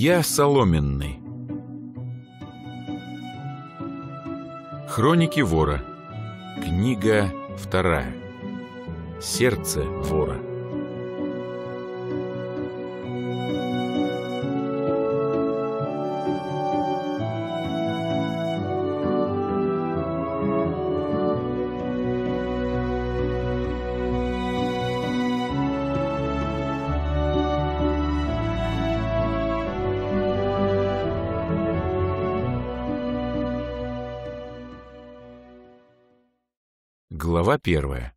Илья Соломенный Хроники вора Книга вторая Сердце вора первая.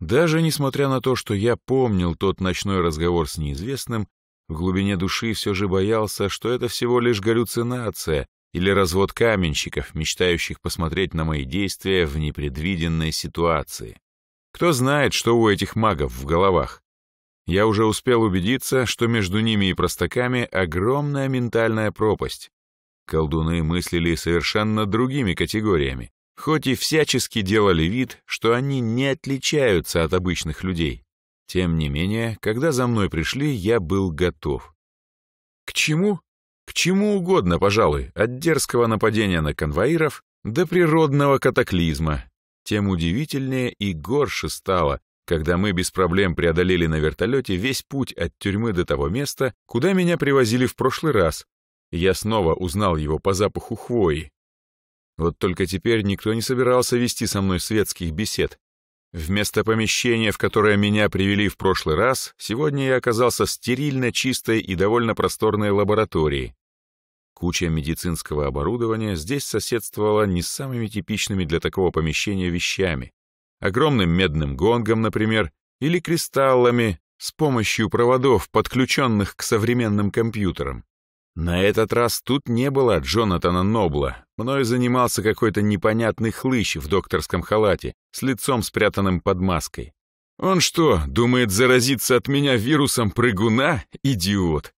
Даже несмотря на то, что я помнил тот ночной разговор с неизвестным, в глубине души все же боялся, что это всего лишь галлюцинация или развод каменщиков, мечтающих посмотреть на мои действия в непредвиденной ситуации. Кто знает, что у этих магов в головах. Я уже успел убедиться, что между ними и простаками огромная ментальная пропасть. Колдуны мыслили совершенно другими категориями, Хоть и всячески делали вид, что они не отличаются от обычных людей. Тем не менее, когда за мной пришли, я был готов. К чему? К чему угодно, пожалуй, от дерзкого нападения на конвоиров до природного катаклизма. Тем удивительнее и горше стало, когда мы без проблем преодолели на вертолете весь путь от тюрьмы до того места, куда меня привозили в прошлый раз. Я снова узнал его по запаху хвои, вот только теперь никто не собирался вести со мной светских бесед. Вместо помещения, в которое меня привели в прошлый раз, сегодня я оказался в стерильно чистой и довольно просторной лаборатории. Куча медицинского оборудования здесь соседствовала не с самыми типичными для такого помещения вещами. Огромным медным гонгом, например, или кристаллами с помощью проводов, подключенных к современным компьютерам. На этот раз тут не было Джонатана Нобла. Мною занимался какой-то непонятный хлыщ в докторском халате, с лицом спрятанным под маской. Он что, думает заразиться от меня вирусом прыгуна? Идиот!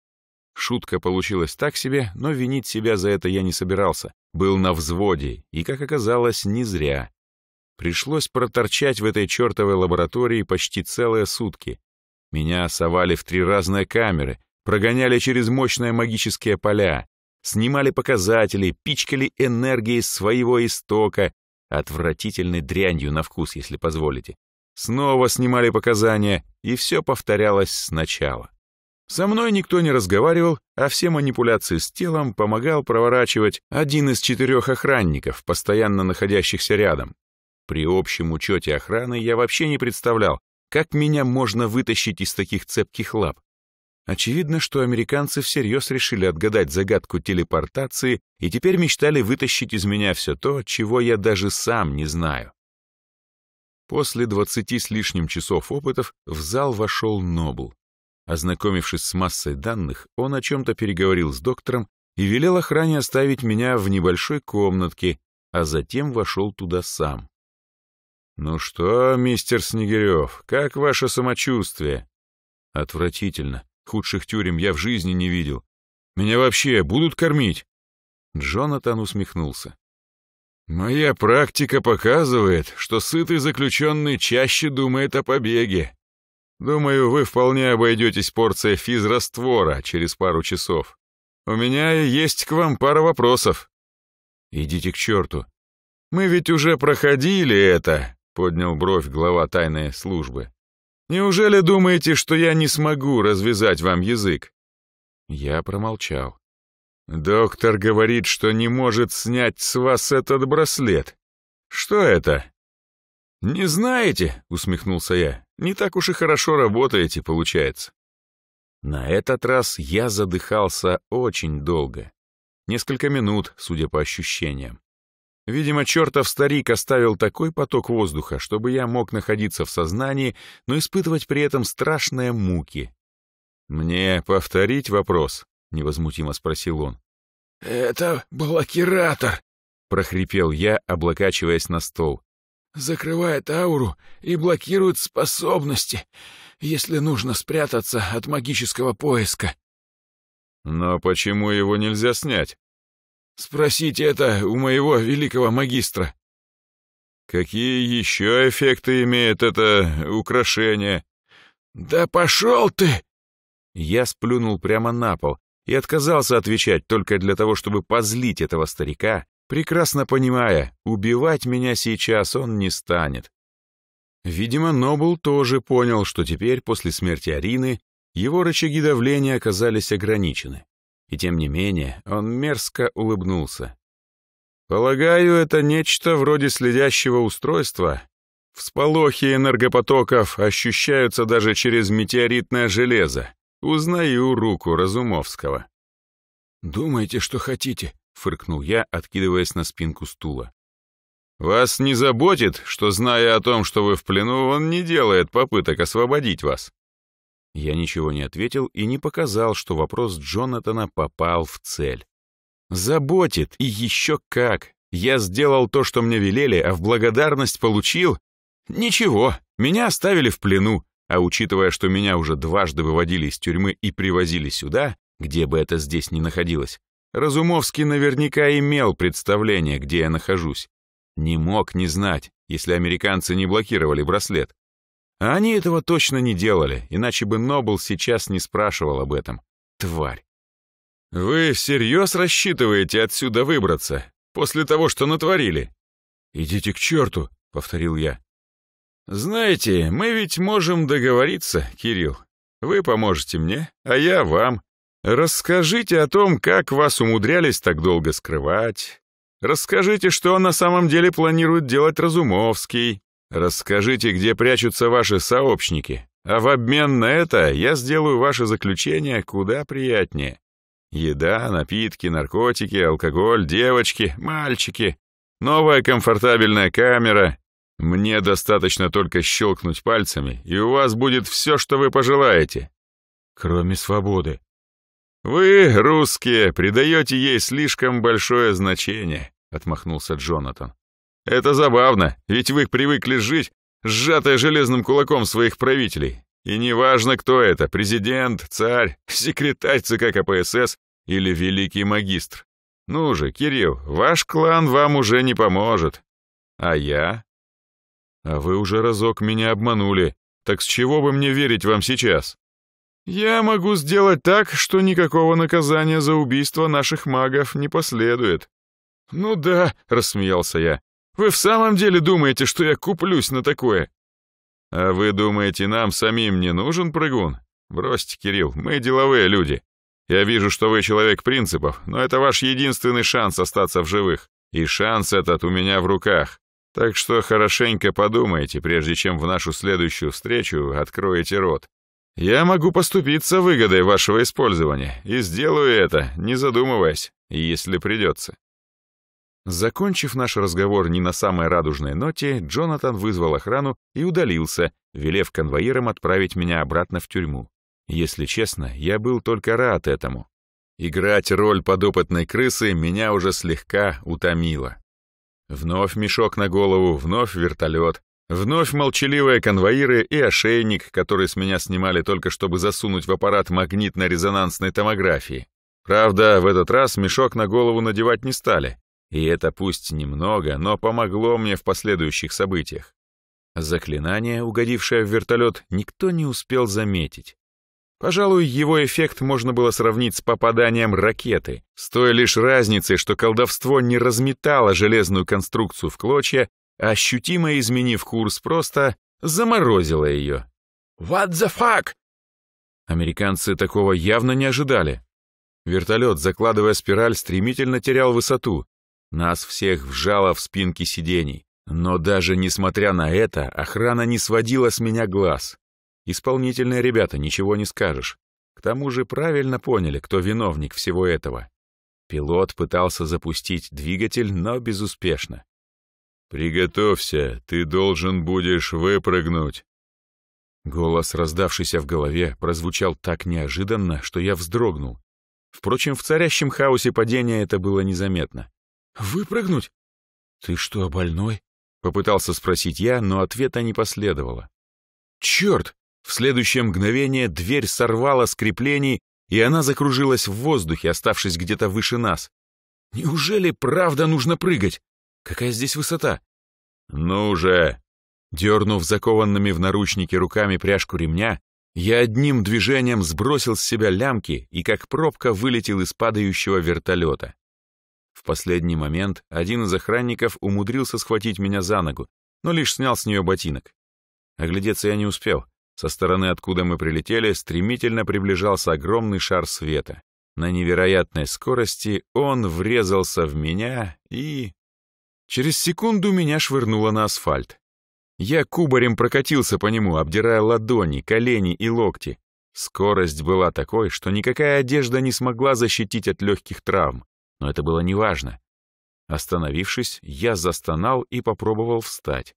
Шутка получилась так себе, но винить себя за это я не собирался. Был на взводе, и, как оказалось, не зря. Пришлось проторчать в этой чертовой лаборатории почти целые сутки. Меня совали в три разные камеры — прогоняли через мощные магические поля, снимали показатели, пичкали энергией своего истока, отвратительной дрянью на вкус, если позволите. Снова снимали показания, и все повторялось сначала. Со мной никто не разговаривал, а все манипуляции с телом помогал проворачивать один из четырех охранников, постоянно находящихся рядом. При общем учете охраны я вообще не представлял, как меня можно вытащить из таких цепких лап. Очевидно, что американцы всерьез решили отгадать загадку телепортации и теперь мечтали вытащить из меня все то, чего я даже сам не знаю. После двадцати с лишним часов опытов в зал вошел Нобл. Ознакомившись с массой данных, он о чем-то переговорил с доктором и велел охране оставить меня в небольшой комнатке, а затем вошел туда сам. «Ну что, мистер Снегирев, как ваше самочувствие?» «Отвратительно худших тюрем я в жизни не видел. Меня вообще будут кормить?» Джонатан усмехнулся. «Моя практика показывает, что сытый заключенный чаще думает о побеге. Думаю, вы вполне обойдетесь порцией физраствора через пару часов. У меня есть к вам пара вопросов». «Идите к черту». «Мы ведь уже проходили это», — поднял бровь глава тайной службы. Неужели думаете, что я не смогу развязать вам язык?» Я промолчал. «Доктор говорит, что не может снять с вас этот браслет. Что это?» «Не знаете?» — усмехнулся я. «Не так уж и хорошо работаете, получается». На этот раз я задыхался очень долго. Несколько минут, судя по ощущениям. Видимо, чертов старик оставил такой поток воздуха, чтобы я мог находиться в сознании, но испытывать при этом страшные муки. «Мне повторить вопрос?» — невозмутимо спросил он. «Это блокиратор!» — прохрипел я, облокачиваясь на стол. «Закрывает ауру и блокирует способности, если нужно спрятаться от магического поиска». «Но почему его нельзя снять?» Спросите это у моего великого магистра. Какие еще эффекты имеет это украшение? Да пошел ты! Я сплюнул прямо на пол и отказался отвечать только для того, чтобы позлить этого старика, прекрасно понимая, убивать меня сейчас он не станет. Видимо, Нобл тоже понял, что теперь, после смерти Арины, его рычаги давления оказались ограничены. И тем не менее он мерзко улыбнулся. «Полагаю, это нечто вроде следящего устройства. Всполохи энергопотоков ощущаются даже через метеоритное железо. Узнаю руку Разумовского». «Думайте, что хотите», — фыркнул я, откидываясь на спинку стула. «Вас не заботит, что, зная о том, что вы в плену, он не делает попыток освободить вас?» Я ничего не ответил и не показал, что вопрос Джонатана попал в цель. «Заботит, и еще как! Я сделал то, что мне велели, а в благодарность получил? Ничего, меня оставили в плену, а учитывая, что меня уже дважды выводили из тюрьмы и привозили сюда, где бы это здесь ни находилось, Разумовский наверняка имел представление, где я нахожусь. Не мог не знать, если американцы не блокировали браслет. А они этого точно не делали, иначе бы Нобл сейчас не спрашивал об этом. Тварь. «Вы всерьез рассчитываете отсюда выбраться? После того, что натворили?» «Идите к черту», — повторил я. «Знаете, мы ведь можем договориться, Кирилл. Вы поможете мне, а я вам. Расскажите о том, как вас умудрялись так долго скрывать. Расскажите, что на самом деле планирует делать Разумовский. Расскажите, где прячутся ваши сообщники, а в обмен на это я сделаю ваше заключение куда приятнее. Еда, напитки, наркотики, алкоголь, девочки, мальчики, новая комфортабельная камера. Мне достаточно только щелкнуть пальцами, и у вас будет все, что вы пожелаете. Кроме свободы. Вы, русские, придаете ей слишком большое значение, — отмахнулся Джонатан. Это забавно, ведь вы привыкли жить, сжатая железным кулаком своих правителей. И неважно, кто это, президент, царь, секретарь ЦК КПСС или великий магистр. Ну же, Кирилл, ваш клан вам уже не поможет. А я? А вы уже разок меня обманули, так с чего бы мне верить вам сейчас? Я могу сделать так, что никакого наказания за убийство наших магов не последует. Ну да, рассмеялся я, вы в самом деле думаете, что я куплюсь на такое?» «А вы думаете, нам самим не нужен прыгун? Бросьте, Кирилл, мы деловые люди. Я вижу, что вы человек принципов, но это ваш единственный шанс остаться в живых. И шанс этот у меня в руках. Так что хорошенько подумайте, прежде чем в нашу следующую встречу откроете рот. Я могу поступиться выгодой вашего использования и сделаю это, не задумываясь, если придется. Закончив наш разговор не на самой радужной ноте, Джонатан вызвал охрану и удалился, велев конвоирам отправить меня обратно в тюрьму. Если честно, я был только рад этому. Играть роль подопытной крысы меня уже слегка утомило. Вновь мешок на голову, вновь вертолет, вновь молчаливые конвоиры и ошейник, который с меня снимали только чтобы засунуть в аппарат магнитно-резонансной томографии. Правда, в этот раз мешок на голову надевать не стали, и это пусть немного, но помогло мне в последующих событиях. Заклинание, угодившее в вертолет, никто не успел заметить. Пожалуй, его эффект можно было сравнить с попаданием ракеты, с той лишь разницей, что колдовство не разметало железную конструкцию в клочья, а ощутимо изменив курс, просто заморозило ее. «What the fuck?» Американцы такого явно не ожидали. Вертолет, закладывая спираль, стремительно терял высоту, нас всех вжало в спинки сидений. Но даже несмотря на это, охрана не сводила с меня глаз. Исполнительные ребята, ничего не скажешь. К тому же правильно поняли, кто виновник всего этого. Пилот пытался запустить двигатель, но безуспешно. «Приготовься, ты должен будешь выпрыгнуть». Голос, раздавшийся в голове, прозвучал так неожиданно, что я вздрогнул. Впрочем, в царящем хаосе падения это было незаметно. «Выпрыгнуть?» «Ты что, больной?» — попытался спросить я, но ответа не последовало. «Черт!» В следующее мгновение дверь сорвала с креплений, и она закружилась в воздухе, оставшись где-то выше нас. «Неужели правда нужно прыгать? Какая здесь высота?» «Ну же!» Дернув закованными в наручники руками пряжку ремня, я одним движением сбросил с себя лямки и как пробка вылетел из падающего вертолета. В последний момент один из охранников умудрился схватить меня за ногу, но лишь снял с нее ботинок. Оглядеться я не успел. Со стороны, откуда мы прилетели, стремительно приближался огромный шар света. На невероятной скорости он врезался в меня и... Через секунду меня швырнуло на асфальт. Я кубарем прокатился по нему, обдирая ладони, колени и локти. Скорость была такой, что никакая одежда не смогла защитить от легких травм но это было неважно. Остановившись, я застонал и попробовал встать.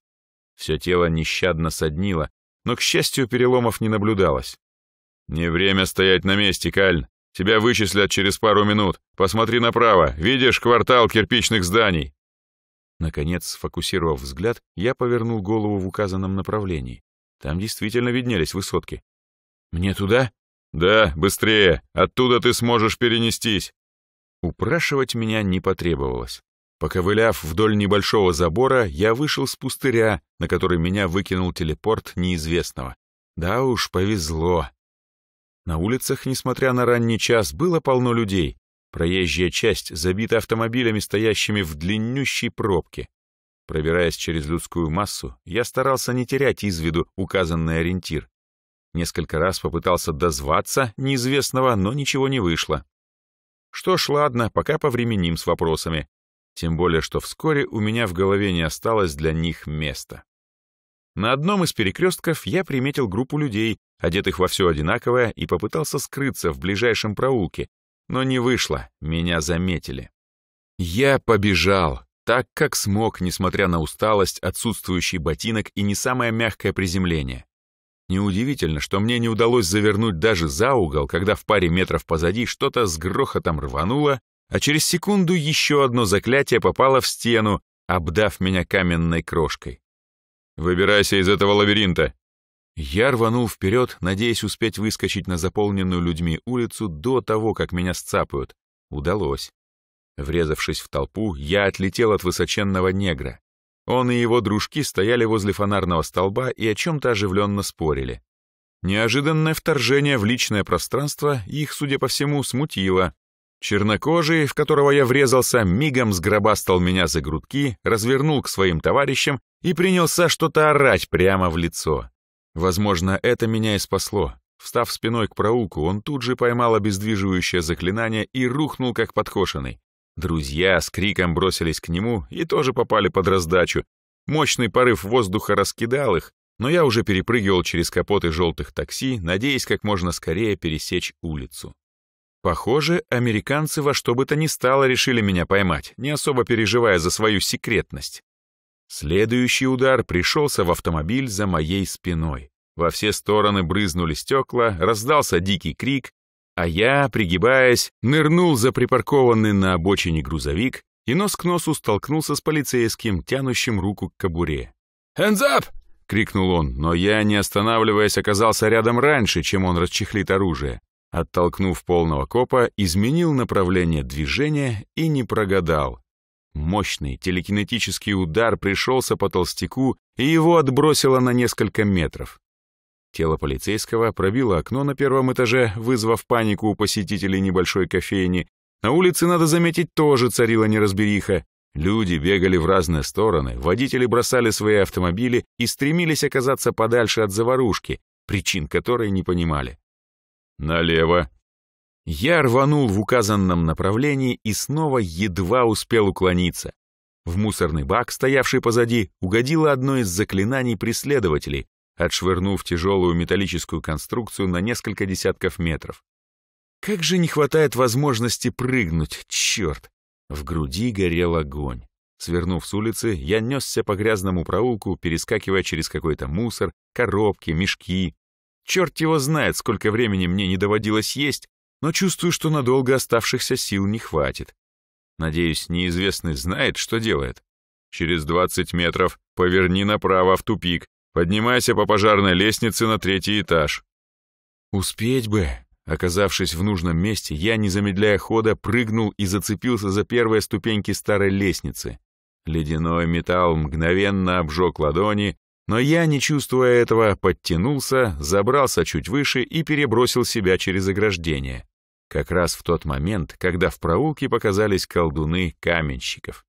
Все тело нещадно соднило, но, к счастью, переломов не наблюдалось. «Не время стоять на месте, Кальн. Тебя вычислят через пару минут. Посмотри направо. Видишь квартал кирпичных зданий?» Наконец, сфокусировав взгляд, я повернул голову в указанном направлении. Там действительно виднелись высотки. «Мне туда?» «Да, быстрее. Оттуда ты сможешь перенестись». Упрашивать меня не потребовалось. Поковыляв вдоль небольшого забора, я вышел с пустыря, на который меня выкинул телепорт неизвестного. Да уж, повезло. На улицах, несмотря на ранний час, было полно людей. Проезжая часть забита автомобилями, стоящими в длиннющей пробке. Пробираясь через людскую массу, я старался не терять из виду указанный ориентир. Несколько раз попытался дозваться неизвестного, но ничего не вышло. Что ж, ладно, пока повременим с вопросами. Тем более, что вскоре у меня в голове не осталось для них места. На одном из перекрестков я приметил группу людей, одетых во все одинаковое, и попытался скрыться в ближайшем проулке, но не вышло, меня заметили. Я побежал, так как смог, несмотря на усталость, отсутствующий ботинок и не самое мягкое приземление. Неудивительно, что мне не удалось завернуть даже за угол, когда в паре метров позади что-то с грохотом рвануло, а через секунду еще одно заклятие попало в стену, обдав меня каменной крошкой. «Выбирайся из этого лабиринта!» Я рванул вперед, надеясь успеть выскочить на заполненную людьми улицу до того, как меня сцапают. Удалось. Врезавшись в толпу, я отлетел от высоченного негра. Он и его дружки стояли возле фонарного столба и о чем-то оживленно спорили. Неожиданное вторжение в личное пространство их, судя по всему, смутило. Чернокожий, в которого я врезался, мигом сгробастал меня за грудки, развернул к своим товарищам и принялся что-то орать прямо в лицо. Возможно, это меня и спасло. Встав спиной к проуку, он тут же поймал обездвиживающее заклинание и рухнул как подкошенный. Друзья с криком бросились к нему и тоже попали под раздачу. Мощный порыв воздуха раскидал их, но я уже перепрыгивал через капоты желтых такси, надеясь как можно скорее пересечь улицу. Похоже, американцы во что бы то ни стало решили меня поймать, не особо переживая за свою секретность. Следующий удар пришелся в автомобиль за моей спиной. Во все стороны брызнули стекла, раздался дикий крик, а я, пригибаясь, нырнул за припаркованный на обочине грузовик и нос к носу столкнулся с полицейским, тянущим руку к кобуре. «Hands up!» — крикнул он, но я, не останавливаясь, оказался рядом раньше, чем он расчехлит оружие. Оттолкнув полного копа, изменил направление движения и не прогадал. Мощный телекинетический удар пришелся по толстяку и его отбросило на несколько метров. Тело полицейского пробило окно на первом этаже, вызвав панику у посетителей небольшой кофейни. На улице, надо заметить, тоже царила неразбериха. Люди бегали в разные стороны, водители бросали свои автомобили и стремились оказаться подальше от заварушки, причин которой не понимали. «Налево», я рванул в указанном направлении и снова едва успел уклониться. В мусорный бак, стоявший позади, угодило одно из заклинаний преследователей, отшвырнув тяжелую металлическую конструкцию на несколько десятков метров. Как же не хватает возможности прыгнуть, черт! В груди горел огонь. Свернув с улицы, я несся по грязному проулку, перескакивая через какой-то мусор, коробки, мешки. Черт его знает, сколько времени мне не доводилось есть, но чувствую, что надолго оставшихся сил не хватит. Надеюсь, неизвестный знает, что делает. Через двадцать метров поверни направо в тупик, Поднимайся по пожарной лестнице на третий этаж». «Успеть бы!» Оказавшись в нужном месте, я, не замедляя хода, прыгнул и зацепился за первые ступеньки старой лестницы. Ледяной металл мгновенно обжег ладони, но я, не чувствуя этого, подтянулся, забрался чуть выше и перебросил себя через ограждение. Как раз в тот момент, когда в проулке показались колдуны каменщиков.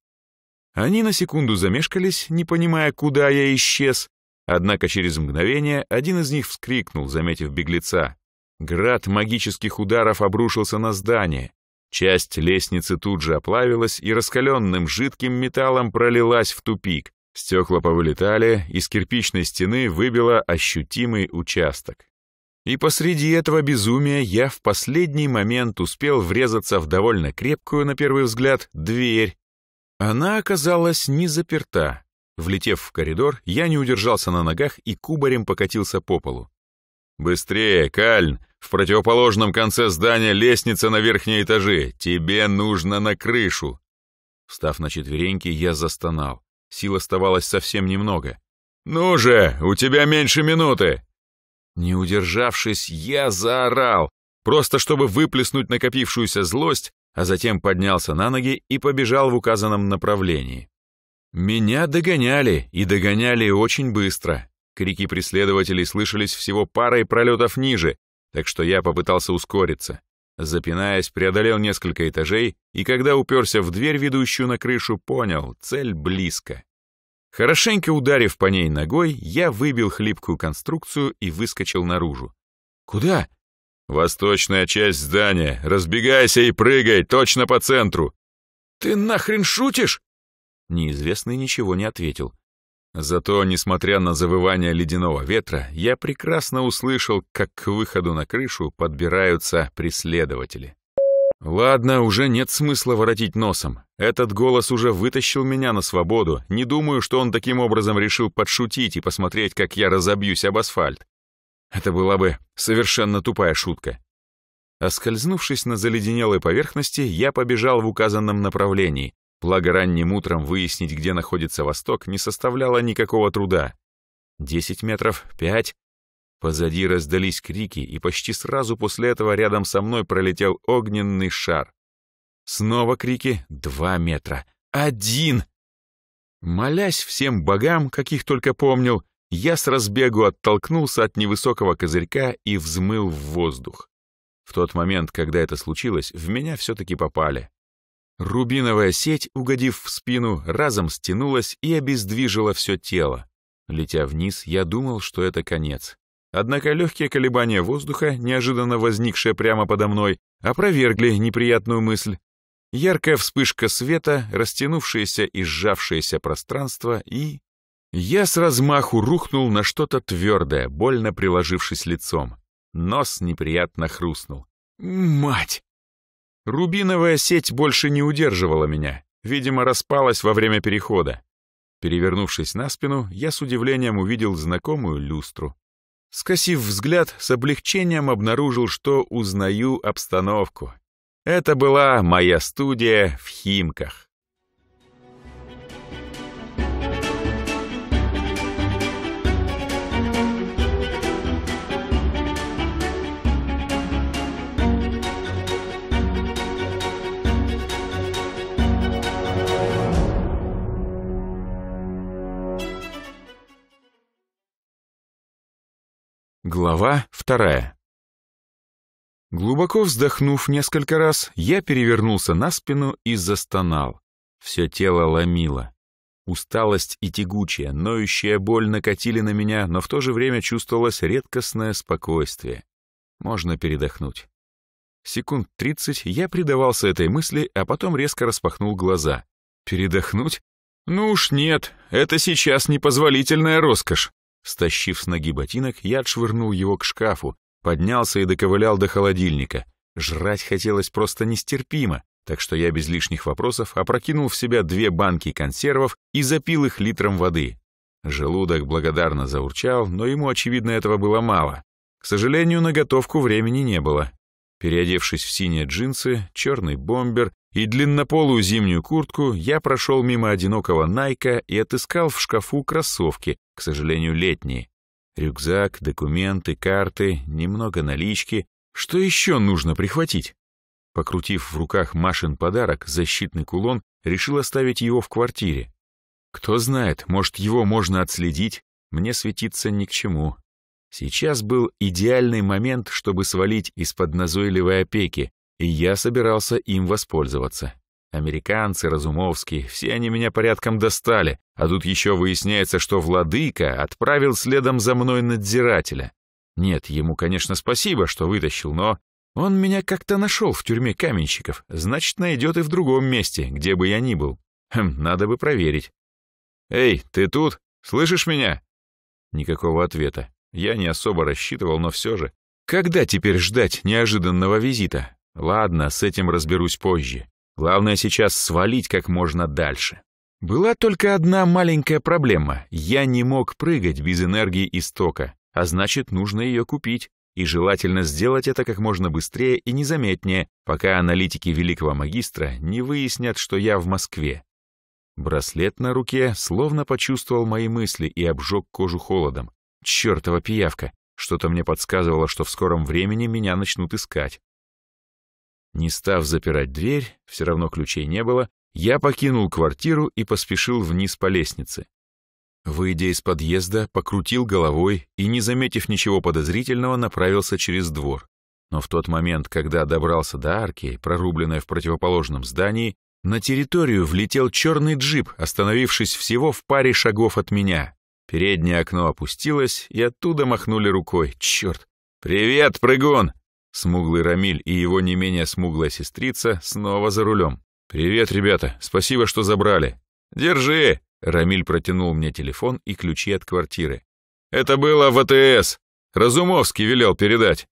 Они на секунду замешкались, не понимая, куда я исчез, Однако через мгновение один из них вскрикнул, заметив беглеца. Град магических ударов обрушился на здание. Часть лестницы тут же оплавилась и раскаленным жидким металлом пролилась в тупик. Стекла повылетали, из кирпичной стены выбило ощутимый участок. И посреди этого безумия я в последний момент успел врезаться в довольно крепкую, на первый взгляд, дверь. Она оказалась не заперта. Влетев в коридор, я не удержался на ногах и кубарем покатился по полу. «Быстрее, Кальн! В противоположном конце здания лестница на верхние этажи! Тебе нужно на крышу!» Встав на четвереньки, я застонал. Сил оставалось совсем немного. «Ну же, у тебя меньше минуты!» Не удержавшись, я заорал, просто чтобы выплеснуть накопившуюся злость, а затем поднялся на ноги и побежал в указанном направлении. Меня догоняли, и догоняли очень быстро. Крики преследователей слышались всего парой пролетов ниже, так что я попытался ускориться. Запинаясь, преодолел несколько этажей, и когда уперся в дверь, ведущую на крышу, понял — цель близко. Хорошенько ударив по ней ногой, я выбил хлипкую конструкцию и выскочил наружу. «Куда?» «Восточная часть здания. Разбегайся и прыгай, точно по центру». «Ты нахрен шутишь?» Неизвестный ничего не ответил. Зато, несмотря на завывание ледяного ветра, я прекрасно услышал, как к выходу на крышу подбираются преследователи. «Ладно, уже нет смысла воротить носом. Этот голос уже вытащил меня на свободу. Не думаю, что он таким образом решил подшутить и посмотреть, как я разобьюсь об асфальт. Это была бы совершенно тупая шутка. Оскользнувшись на заледенелой поверхности, я побежал в указанном направлении, Благо ранним утром выяснить, где находится восток, не составляло никакого труда. Десять метров, пять. Позади раздались крики, и почти сразу после этого рядом со мной пролетел огненный шар. Снова крики «Два метра! Один!» Молясь всем богам, каких только помнил, я с разбегу оттолкнулся от невысокого козырька и взмыл в воздух. В тот момент, когда это случилось, в меня все-таки попали. Рубиновая сеть, угодив в спину, разом стянулась и обездвижила все тело. Летя вниз, я думал, что это конец. Однако легкие колебания воздуха, неожиданно возникшие прямо подо мной, опровергли неприятную мысль. Яркая вспышка света, растянувшееся и сжавшееся пространство и... Я с размаху рухнул на что-то твердое, больно приложившись лицом. Нос неприятно хрустнул. «Мать!» Рубиновая сеть больше не удерживала меня, видимо, распалась во время перехода. Перевернувшись на спину, я с удивлением увидел знакомую люстру. Скосив взгляд, с облегчением обнаружил, что узнаю обстановку. Это была моя студия в Химках. Глава вторая. Глубоко вздохнув несколько раз, я перевернулся на спину и застонал. Все тело ломило. Усталость и тягучая, ноющая боль накатили на меня, но в то же время чувствовалось редкостное спокойствие. Можно передохнуть. Секунд тридцать я предавался этой мысли, а потом резко распахнул глаза. Передохнуть? Ну уж нет, это сейчас непозволительная роскошь. Стащив с ноги ботинок, я отшвырнул его к шкафу, поднялся и доковылял до холодильника. Жрать хотелось просто нестерпимо, так что я без лишних вопросов опрокинул в себя две банки консервов и запил их литром воды. Желудок благодарно заурчал, но ему, очевидно, этого было мало. К сожалению, на готовку времени не было. Переодевшись в синие джинсы, черный бомбер и длиннополую зимнюю куртку, я прошел мимо одинокого Найка и отыскал в шкафу кроссовки, к сожалению, летние. Рюкзак, документы, карты, немного налички. Что еще нужно прихватить? Покрутив в руках Машин подарок, защитный кулон, решил оставить его в квартире. Кто знает, может, его можно отследить, мне светиться ни к чему. Сейчас был идеальный момент, чтобы свалить из-под назойливой опеки, и я собирался им воспользоваться. Американцы, Разумовский, все они меня порядком достали, а тут еще выясняется, что владыка отправил следом за мной надзирателя. Нет, ему, конечно, спасибо, что вытащил, но он меня как-то нашел в тюрьме каменщиков, значит, найдет и в другом месте, где бы я ни был. Хм, надо бы проверить. «Эй, ты тут? Слышишь меня?» Никакого ответа. Я не особо рассчитывал, но все же. Когда теперь ждать неожиданного визита? Ладно, с этим разберусь позже. Главное сейчас свалить как можно дальше. Была только одна маленькая проблема. Я не мог прыгать без энергии истока, а значит, нужно ее купить. И желательно сделать это как можно быстрее и незаметнее, пока аналитики великого магистра не выяснят, что я в Москве. Браслет на руке словно почувствовал мои мысли и обжег кожу холодом. Чертова пиявка! Что-то мне подсказывало, что в скором времени меня начнут искать. Не став запирать дверь, все равно ключей не было, я покинул квартиру и поспешил вниз по лестнице. Выйдя из подъезда, покрутил головой и, не заметив ничего подозрительного, направился через двор. Но в тот момент, когда добрался до арки, прорубленной в противоположном здании, на территорию влетел черный джип, остановившись всего в паре шагов от меня. Переднее окно опустилось, и оттуда махнули рукой. Черт! «Привет, прыгон! Смуглый Рамиль и его не менее смуглая сестрица снова за рулем. «Привет, ребята! Спасибо, что забрали!» «Держи!» — Рамиль протянул мне телефон и ключи от квартиры. «Это было ВТС! Разумовский велел передать!»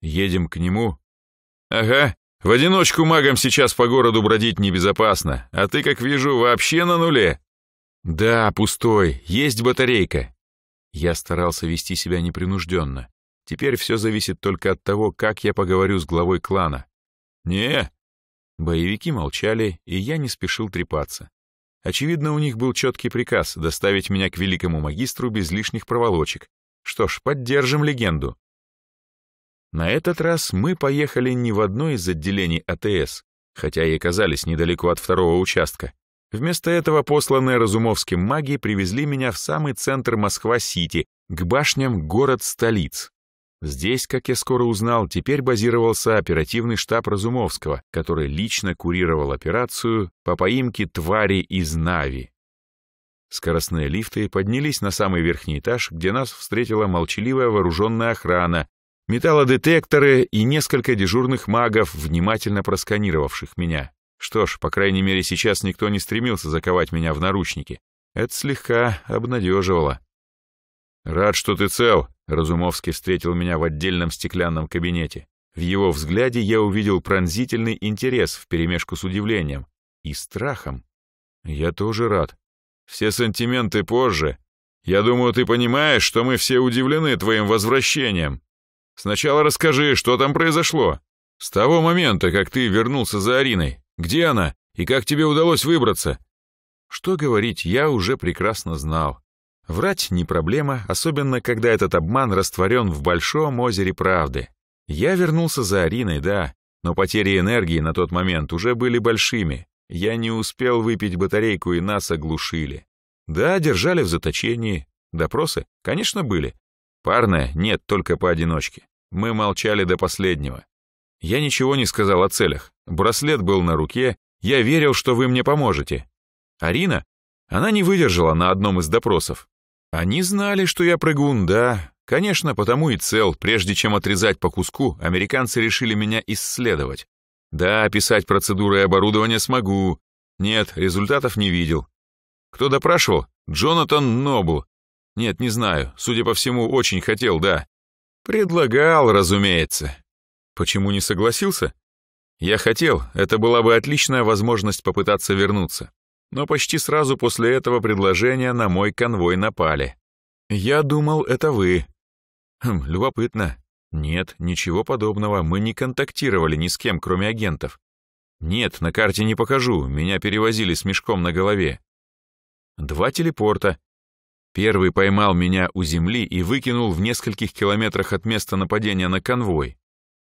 «Едем к нему?» «Ага, в одиночку магам сейчас по городу бродить небезопасно, а ты, как вижу, вообще на нуле. Да, пустой, есть батарейка. Я старался вести себя непринужденно. Теперь все зависит только от того, как я поговорю с главой клана. Не. Боевики молчали, и я не спешил трепаться. Очевидно, у них был четкий приказ доставить меня к великому магистру без лишних проволочек. Что ж, поддержим легенду. На этот раз мы поехали не в одно из отделений АТС, хотя и оказались недалеко от второго участка. Вместо этого посланные Разумовским маги привезли меня в самый центр Москва-Сити, к башням город-столиц. Здесь, как я скоро узнал, теперь базировался оперативный штаб Разумовского, который лично курировал операцию по поимке твари из Нави. Скоростные лифты поднялись на самый верхний этаж, где нас встретила молчаливая вооруженная охрана, металлодетекторы и несколько дежурных магов, внимательно просканировавших меня. Что ж, по крайней мере, сейчас никто не стремился заковать меня в наручники. Это слегка обнадеживало. «Рад, что ты цел», Разумовский встретил меня в отдельном стеклянном кабинете. В его взгляде я увидел пронзительный интерес вперемешку с удивлением и страхом. Я тоже рад. Все сантименты позже. Я думаю, ты понимаешь, что мы все удивлены твоим возвращением. Сначала расскажи, что там произошло. С того момента, как ты вернулся за Ариной. Где она? И как тебе удалось выбраться? Что говорить, я уже прекрасно знал. Врать не проблема, особенно когда этот обман растворен в большом озере правды. Я вернулся за Ариной, да, но потери энергии на тот момент уже были большими. Я не успел выпить батарейку, и нас оглушили. Да, держали в заточении. Допросы, конечно, были. Парная, нет, только поодиночке. Мы молчали до последнего. Я ничего не сказал о целях. Браслет был на руке, я верил, что вы мне поможете. Арина? Она не выдержала на одном из допросов. Они знали, что я прыгун, да. Конечно, потому и цел. Прежде чем отрезать по куску, американцы решили меня исследовать. Да, описать процедуры и оборудование смогу. Нет, результатов не видел. Кто допрашивал? Джонатан Нобл. Нет, не знаю. Судя по всему, очень хотел, да. Предлагал, разумеется. Почему не согласился? Я хотел, это была бы отличная возможность попытаться вернуться но почти сразу после этого предложения на мой конвой напали. Я думал, это вы. Хм, любопытно. Нет, ничего подобного, мы не контактировали ни с кем, кроме агентов. Нет, на карте не покажу, меня перевозили с мешком на голове. Два телепорта. Первый поймал меня у земли и выкинул в нескольких километрах от места нападения на конвой.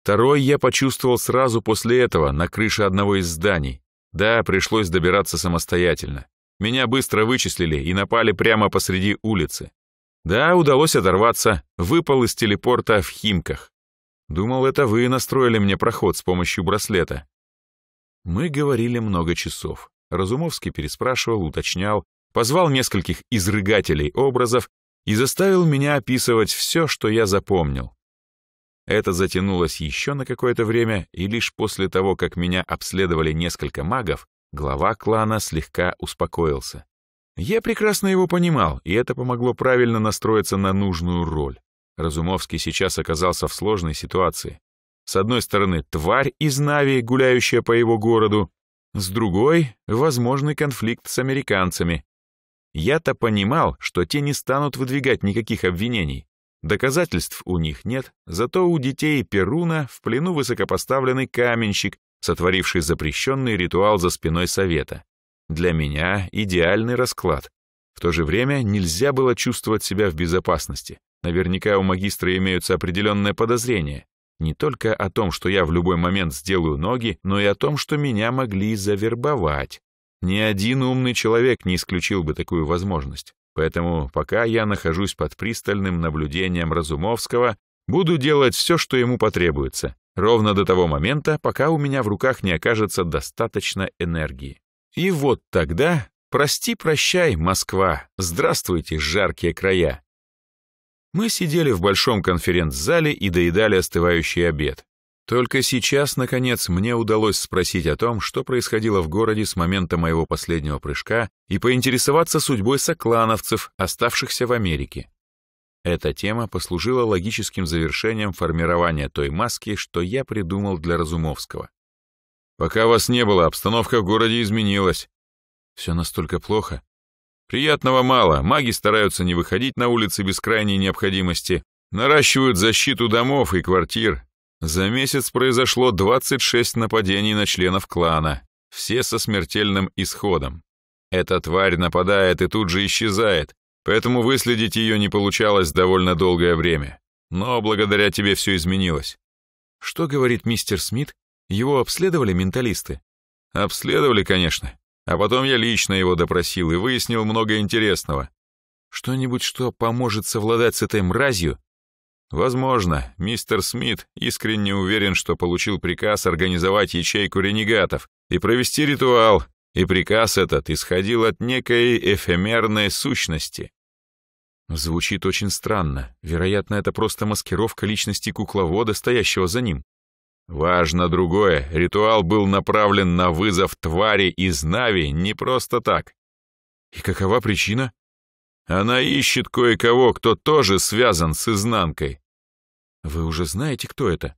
Второй я почувствовал сразу после этого на крыше одного из зданий. Да, пришлось добираться самостоятельно. Меня быстро вычислили и напали прямо посреди улицы. Да, удалось оторваться, выпал из телепорта в Химках. Думал, это вы настроили мне проход с помощью браслета. Мы говорили много часов. Разумовский переспрашивал, уточнял, позвал нескольких изрыгателей образов и заставил меня описывать все, что я запомнил. Это затянулось еще на какое-то время, и лишь после того, как меня обследовали несколько магов, глава клана слегка успокоился. Я прекрасно его понимал, и это помогло правильно настроиться на нужную роль. Разумовский сейчас оказался в сложной ситуации. С одной стороны, тварь из Нави, гуляющая по его городу, с другой — возможный конфликт с американцами. Я-то понимал, что те не станут выдвигать никаких обвинений, Доказательств у них нет, зато у детей Перуна в плену высокопоставленный каменщик, сотворивший запрещенный ритуал за спиной совета. Для меня идеальный расклад. В то же время нельзя было чувствовать себя в безопасности. Наверняка у магистра имеются определенные подозрения. Не только о том, что я в любой момент сделаю ноги, но и о том, что меня могли завербовать. Ни один умный человек не исключил бы такую возможность. Поэтому пока я нахожусь под пристальным наблюдением Разумовского, буду делать все, что ему потребуется, ровно до того момента, пока у меня в руках не окажется достаточно энергии. И вот тогда прости-прощай, Москва, здравствуйте, жаркие края. Мы сидели в большом конференц-зале и доедали остывающий обед. Только сейчас, наконец, мне удалось спросить о том, что происходило в городе с момента моего последнего прыжка, и поинтересоваться судьбой соклановцев, оставшихся в Америке. Эта тема послужила логическим завершением формирования той маски, что я придумал для Разумовского. «Пока вас не было, обстановка в городе изменилась». «Все настолько плохо». «Приятного мало, маги стараются не выходить на улицы без крайней необходимости, наращивают защиту домов и квартир, за месяц произошло 26 нападений на членов клана, все со смертельным исходом. Эта тварь нападает и тут же исчезает, поэтому выследить ее не получалось довольно долгое время. Но благодаря тебе все изменилось. Что говорит мистер Смит? Его обследовали менталисты? Обследовали, конечно. А потом я лично его допросил и выяснил много интересного. Что-нибудь, что поможет совладать с этой мразью, Возможно, мистер Смит искренне уверен, что получил приказ организовать ячейку ренегатов и провести ритуал, и приказ этот исходил от некой эфемерной сущности. Звучит очень странно. Вероятно, это просто маскировка личности кукловода, стоящего за ним. Важно другое. Ритуал был направлен на вызов твари из Нави не просто так. И какова причина? Она ищет кое-кого, кто тоже связан с изнанкой. Вы уже знаете, кто это?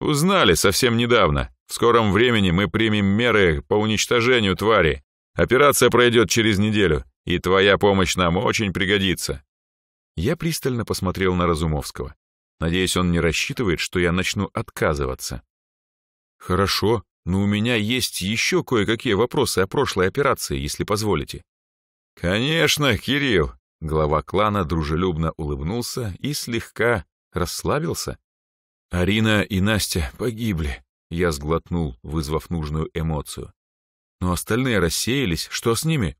Узнали совсем недавно. В скором времени мы примем меры по уничтожению твари. Операция пройдет через неделю, и твоя помощь нам очень пригодится. Я пристально посмотрел на Разумовского. Надеюсь, он не рассчитывает, что я начну отказываться. Хорошо, но у меня есть еще кое-какие вопросы о прошлой операции, если позволите. Конечно, Кирилл. Глава клана дружелюбно улыбнулся и слегка Расслабился? Арина и Настя погибли. Я сглотнул, вызвав нужную эмоцию. Но остальные рассеялись. Что с ними?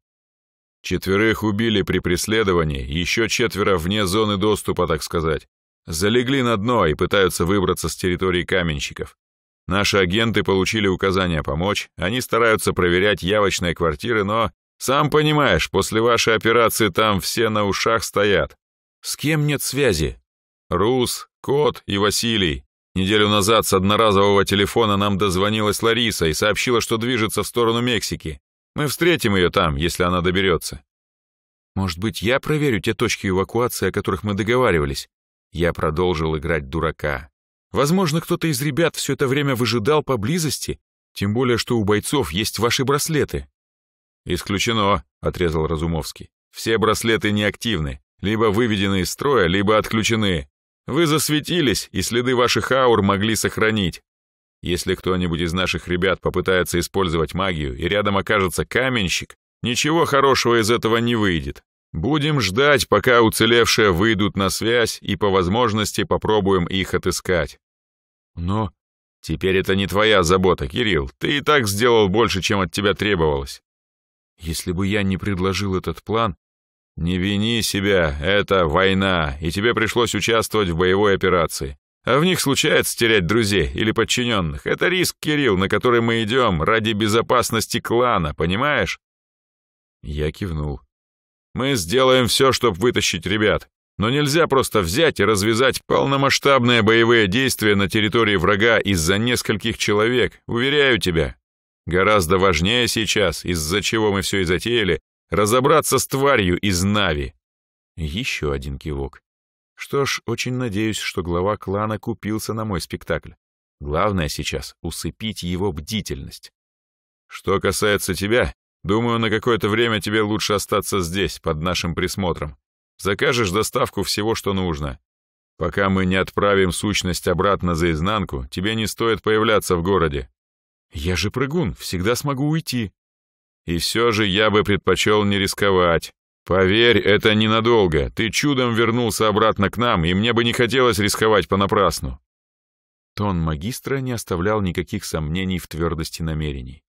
Четверых убили при преследовании, еще четверо вне зоны доступа, так сказать. Залегли на дно и пытаются выбраться с территории каменщиков. Наши агенты получили указание помочь, они стараются проверять явочные квартиры, но... Сам понимаешь, после вашей операции там все на ушах стоят. С кем нет связи? Рус, Кот и Василий. Неделю назад с одноразового телефона нам дозвонилась Лариса и сообщила, что движется в сторону Мексики. Мы встретим ее там, если она доберется. Может быть, я проверю те точки эвакуации, о которых мы договаривались? Я продолжил играть дурака. Возможно, кто-то из ребят все это время выжидал поблизости, тем более, что у бойцов есть ваши браслеты. «Исключено», — отрезал Разумовский. «Все браслеты неактивны, либо выведены из строя, либо отключены. Вы засветились, и следы ваших аур могли сохранить. Если кто-нибудь из наших ребят попытается использовать магию, и рядом окажется каменщик, ничего хорошего из этого не выйдет. Будем ждать, пока уцелевшие выйдут на связь, и по возможности попробуем их отыскать. Но теперь это не твоя забота, Кирилл. Ты и так сделал больше, чем от тебя требовалось. Если бы я не предложил этот план, «Не вини себя, это война, и тебе пришлось участвовать в боевой операции. А в них случается терять друзей или подчиненных. Это риск, Кирилл, на который мы идем ради безопасности клана, понимаешь?» Я кивнул. «Мы сделаем все, чтобы вытащить ребят. Но нельзя просто взять и развязать полномасштабные боевые действия на территории врага из-за нескольких человек, уверяю тебя. Гораздо важнее сейчас, из-за чего мы все и затеяли, Разобраться с тварью из Нави. Еще один кивок. Что ж, очень надеюсь, что глава клана купился на мой спектакль. Главное сейчас — усыпить его бдительность. Что касается тебя, думаю, на какое-то время тебе лучше остаться здесь, под нашим присмотром. Закажешь доставку всего, что нужно. Пока мы не отправим сущность обратно за изнанку, тебе не стоит появляться в городе. Я же прыгун, всегда смогу уйти. И все же я бы предпочел не рисковать. Поверь, это ненадолго. Ты чудом вернулся обратно к нам, и мне бы не хотелось рисковать понапрасну. Тон магистра не оставлял никаких сомнений в твердости намерений.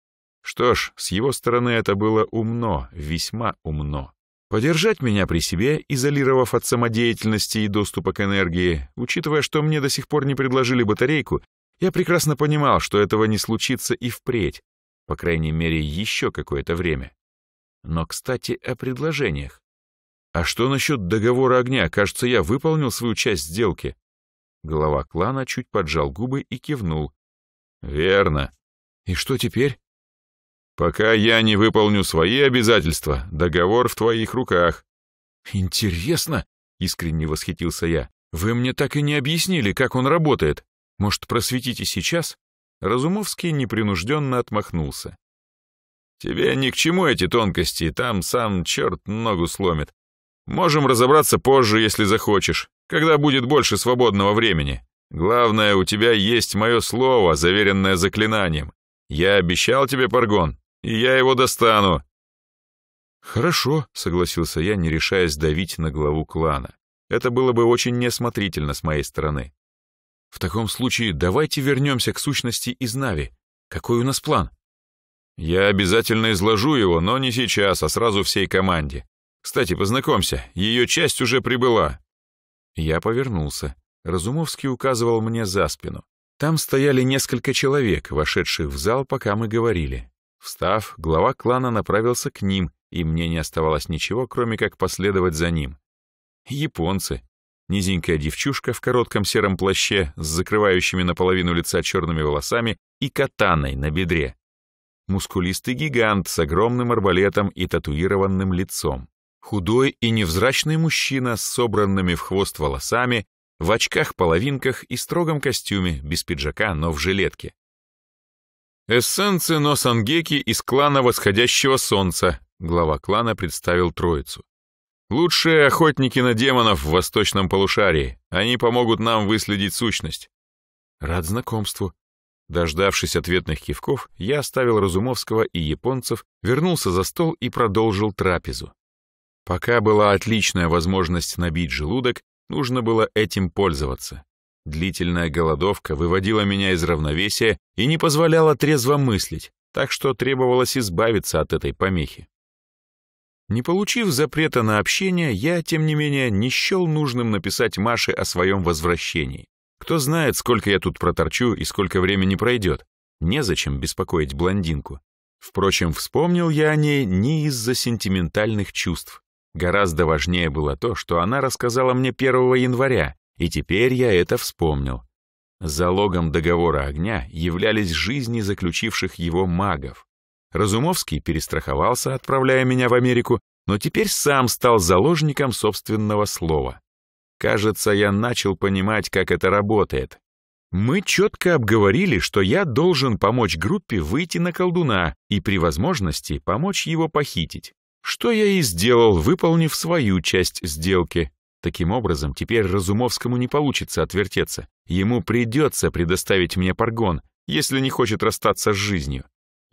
Что ж, с его стороны это было умно, весьма умно. Подержать меня при себе, изолировав от самодеятельности и доступа к энергии, учитывая, что мне до сих пор не предложили батарейку, я прекрасно понимал, что этого не случится и впредь, по крайней мере, еще какое-то время. Но, кстати, о предложениях. А что насчет договора огня? Кажется, я выполнил свою часть сделки. Глава клана чуть поджал губы и кивнул. Верно. И что теперь? Пока я не выполню свои обязательства, договор в твоих руках. Интересно, искренне восхитился я. Вы мне так и не объяснили, как он работает. Может, просветите сейчас? Разумовский непринужденно отмахнулся. «Тебе ни к чему эти тонкости, там сам черт ногу сломит. Можем разобраться позже, если захочешь, когда будет больше свободного времени. Главное, у тебя есть мое слово, заверенное заклинанием. Я обещал тебе, Паргон, и я его достану». «Хорошо», — согласился я, не решаясь давить на главу клана. «Это было бы очень неосмотрительно с моей стороны. В таком случае давайте вернемся к сущности из Нави. Какой у нас план? Я обязательно изложу его, но не сейчас, а сразу всей команде. Кстати, познакомься, ее часть уже прибыла. Я повернулся. Разумовский указывал мне за спину. Там стояли несколько человек, вошедших в зал, пока мы говорили. Встав, глава клана направился к ним, и мне не оставалось ничего, кроме как последовать за ним. Японцы. Низенькая девчушка в коротком сером плаще с закрывающими наполовину лица черными волосами и катаной на бедре. Мускулистый гигант с огромным арбалетом и татуированным лицом. Худой и невзрачный мужчина с собранными в хвост волосами, в очках-половинках и строгом костюме, без пиджака, но в жилетке. «Эссенцы Носангеки из клана Восходящего Солнца», глава клана представил троицу. Лучшие охотники на демонов в восточном полушарии. Они помогут нам выследить сущность. Рад знакомству. Дождавшись ответных кивков, я оставил Разумовского и японцев, вернулся за стол и продолжил трапезу. Пока была отличная возможность набить желудок, нужно было этим пользоваться. Длительная голодовка выводила меня из равновесия и не позволяла трезво мыслить, так что требовалось избавиться от этой помехи. Не получив запрета на общение, я, тем не менее, не счел нужным написать Маше о своем возвращении. Кто знает, сколько я тут проторчу и сколько времени пройдет. Незачем беспокоить блондинку. Впрочем, вспомнил я о ней не из-за сентиментальных чувств. Гораздо важнее было то, что она рассказала мне 1 января, и теперь я это вспомнил. Залогом договора огня являлись жизни заключивших его магов. Разумовский перестраховался, отправляя меня в Америку, но теперь сам стал заложником собственного слова. Кажется, я начал понимать, как это работает. Мы четко обговорили, что я должен помочь группе выйти на колдуна и при возможности помочь его похитить, что я и сделал, выполнив свою часть сделки. Таким образом, теперь Разумовскому не получится отвертеться. Ему придется предоставить мне паргон, если не хочет расстаться с жизнью.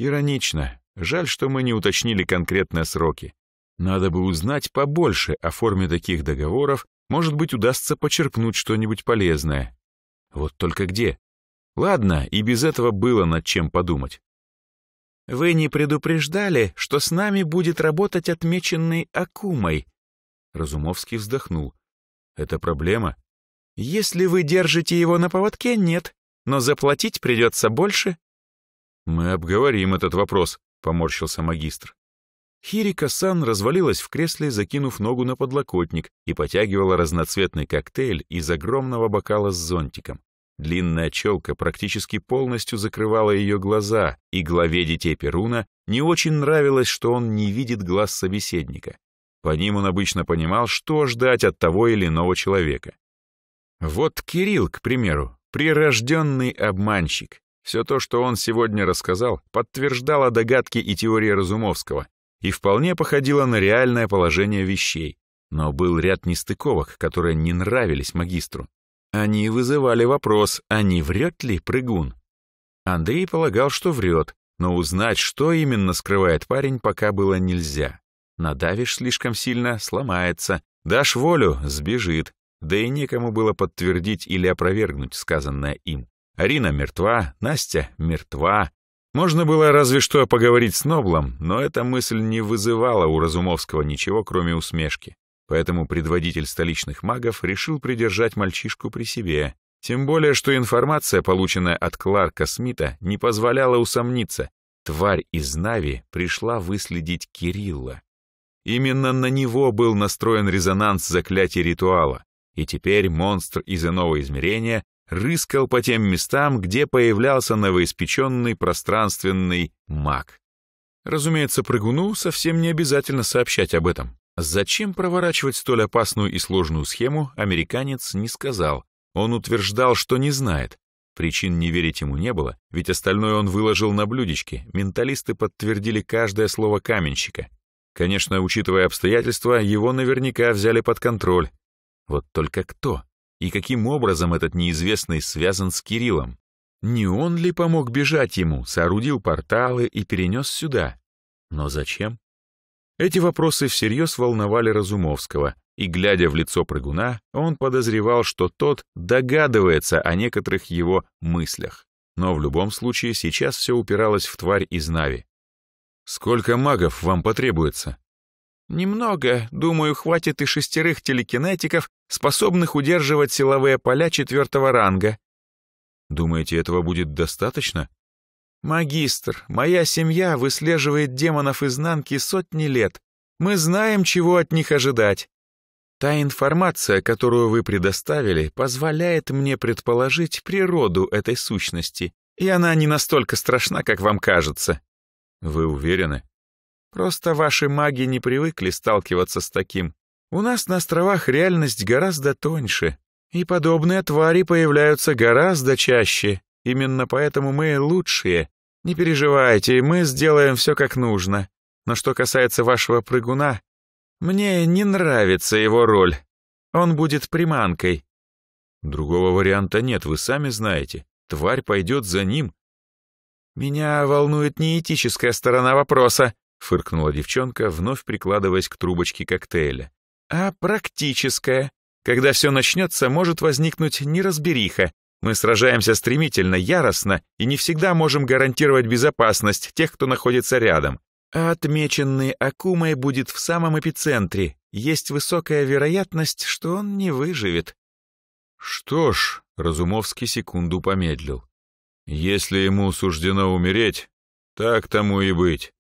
Иронично. Жаль, что мы не уточнили конкретно сроки. Надо бы узнать побольше о форме таких договоров, может быть, удастся почерпнуть что-нибудь полезное. Вот только где? Ладно, и без этого было над чем подумать. «Вы не предупреждали, что с нами будет работать отмеченный Акумой?» Разумовский вздохнул. «Это проблема?» «Если вы держите его на поводке, нет, но заплатить придется больше, «Мы обговорим этот вопрос», — поморщился магистр. Хирика-сан развалилась в кресле, закинув ногу на подлокотник, и потягивала разноцветный коктейль из огромного бокала с зонтиком. Длинная челка практически полностью закрывала ее глаза, и главе детей Перуна не очень нравилось, что он не видит глаз собеседника. По ним он обычно понимал, что ждать от того или иного человека. Вот Кирилл, к примеру, прирожденный обманщик. Все то, что он сегодня рассказал, подтверждало догадки и теории Разумовского и вполне походило на реальное положение вещей. Но был ряд нестыковок, которые не нравились магистру. Они вызывали вопрос, а не врет ли прыгун? Андрей полагал, что врет, но узнать, что именно скрывает парень, пока было нельзя. Надавишь слишком сильно — сломается, дашь волю — сбежит, да и некому было подтвердить или опровергнуть сказанное им. Арина мертва, Настя мертва. Можно было разве что поговорить с Ноблом, но эта мысль не вызывала у Разумовского ничего, кроме усмешки. Поэтому предводитель столичных магов решил придержать мальчишку при себе. Тем более, что информация, полученная от Кларка Смита, не позволяла усомниться. Тварь из Нави пришла выследить Кирилла. Именно на него был настроен резонанс заклятия ритуала, и теперь монстр из иного измерения рыскал по тем местам, где появлялся новоиспеченный пространственный маг. Разумеется, прыгуну совсем не обязательно сообщать об этом. Зачем проворачивать столь опасную и сложную схему, американец не сказал. Он утверждал, что не знает. Причин не верить ему не было, ведь остальное он выложил на блюдечке. Менталисты подтвердили каждое слово каменщика. Конечно, учитывая обстоятельства, его наверняка взяли под контроль. Вот только кто? И каким образом этот неизвестный связан с Кириллом? Не он ли помог бежать ему, соорудил порталы и перенес сюда? Но зачем? Эти вопросы всерьез волновали Разумовского, и, глядя в лицо прыгуна, он подозревал, что тот догадывается о некоторых его мыслях. Но в любом случае сейчас все упиралось в тварь из Нави. «Сколько магов вам потребуется?» Немного, думаю, хватит и шестерых телекинетиков, способных удерживать силовые поля четвертого ранга. Думаете, этого будет достаточно? Магистр, моя семья выслеживает демонов изнанки сотни лет. Мы знаем, чего от них ожидать. Та информация, которую вы предоставили, позволяет мне предположить природу этой сущности, и она не настолько страшна, как вам кажется. Вы уверены? Просто ваши маги не привыкли сталкиваться с таким. У нас на островах реальность гораздо тоньше, и подобные твари появляются гораздо чаще. Именно поэтому мы лучшие. Не переживайте, мы сделаем все как нужно. Но что касается вашего прыгуна, мне не нравится его роль. Он будет приманкой. Другого варианта нет, вы сами знаете. Тварь пойдет за ним. Меня волнует не этическая сторона вопроса, — фыркнула девчонка, вновь прикладываясь к трубочке коктейля. «А практическая. Когда все начнется, может возникнуть неразбериха. Мы сражаемся стремительно, яростно и не всегда можем гарантировать безопасность тех, кто находится рядом. А отмеченный Акумой будет в самом эпицентре. Есть высокая вероятность, что он не выживет». «Что ж», — Разумовский секунду помедлил, «если ему суждено умереть, так тому и быть».